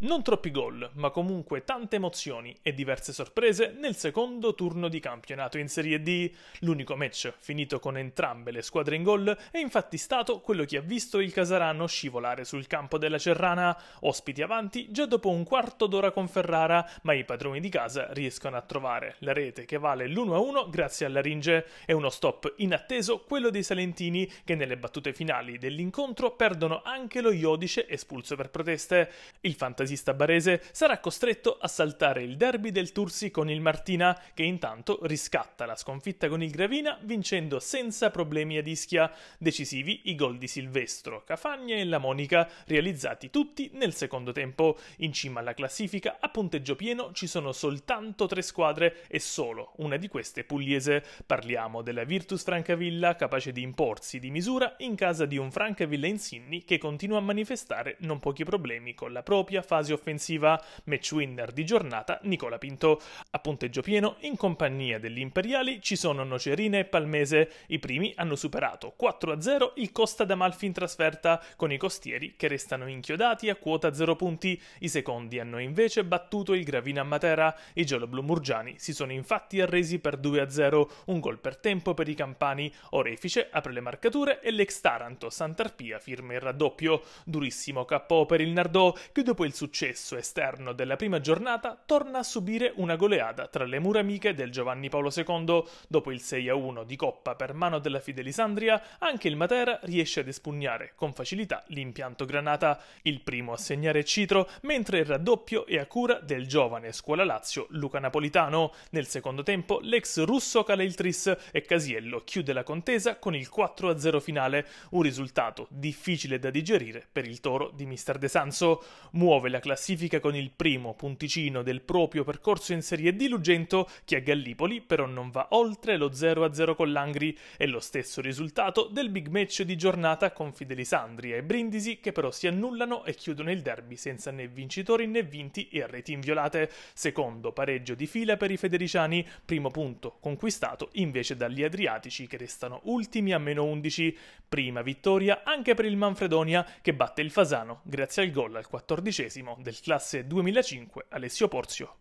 Non troppi gol, ma comunque tante emozioni e diverse sorprese nel secondo turno di campionato in Serie D. L'unico match finito con entrambe le squadre in gol è infatti stato quello che ha visto il Casarano scivolare sul campo della Cerrana, ospiti avanti già dopo un quarto d'ora con Ferrara, ma i padroni di casa riescono a trovare la rete che vale l'1-1 grazie alla ringe e uno stop inatteso quello dei Salentini che nelle battute finali dell'incontro perdono anche lo Iodice espulso per proteste. Il fantasma fantasista barese sarà costretto a saltare il derby del Tursi con il Martina, che intanto riscatta la sconfitta con il Gravina vincendo senza problemi ad Ischia, decisivi i gol di Silvestro, Cafagna e La Monica, realizzati tutti nel secondo tempo. In cima alla classifica, a punteggio pieno, ci sono soltanto tre squadre e solo una di queste pugliese. Parliamo della Virtus Francavilla, capace di imporsi di misura in casa di un Francavilla Insinni che continua a manifestare non pochi problemi con la propria fase fase offensiva, match winner di giornata Nicola Pinto. A punteggio pieno, in compagnia degli imperiali, ci sono Nocerina e Palmese. I primi hanno superato 4-0 il Costa d'Amalfi in trasferta, con i costieri che restano inchiodati a quota 0 punti. I secondi hanno invece battuto il Gravina a Matera. I gialloblu murgiani si sono infatti arresi per 2-0, un gol per tempo per i campani. Orefice apre le marcature e l'ex Taranto Sant'Arpia firma il raddoppio. Durissimo KO per il Nardò che dopo il successo successo esterno della prima giornata, torna a subire una goleada tra le mura amiche del Giovanni Paolo II. Dopo il 6-1 di Coppa per mano della Fidelisandria, anche il Matera riesce ad espugnare con facilità l'impianto Granata, il primo a segnare Citro, mentre il raddoppio è a cura del giovane scuola Lazio Luca Napolitano. Nel secondo tempo l'ex russo cala il tris e Casiello chiude la contesa con il 4-0 finale, un risultato difficile da digerire per il toro di Mister De Sanso. Muove la la classifica con il primo punticino del proprio percorso in Serie D Lugento, che a Gallipoli però non va oltre lo 0-0 con l'Angri e lo stesso risultato del big match di giornata con Fidelisandria e Brindisi che però si annullano e chiudono il derby senza né vincitori né vinti e reti inviolate. Secondo pareggio di fila per i federiciani, primo punto conquistato invece dagli Adriatici che restano ultimi a meno 11. Prima vittoria anche per il Manfredonia che batte il Fasano grazie al gol al quattordicesimo del classe 2005 Alessio Porzio.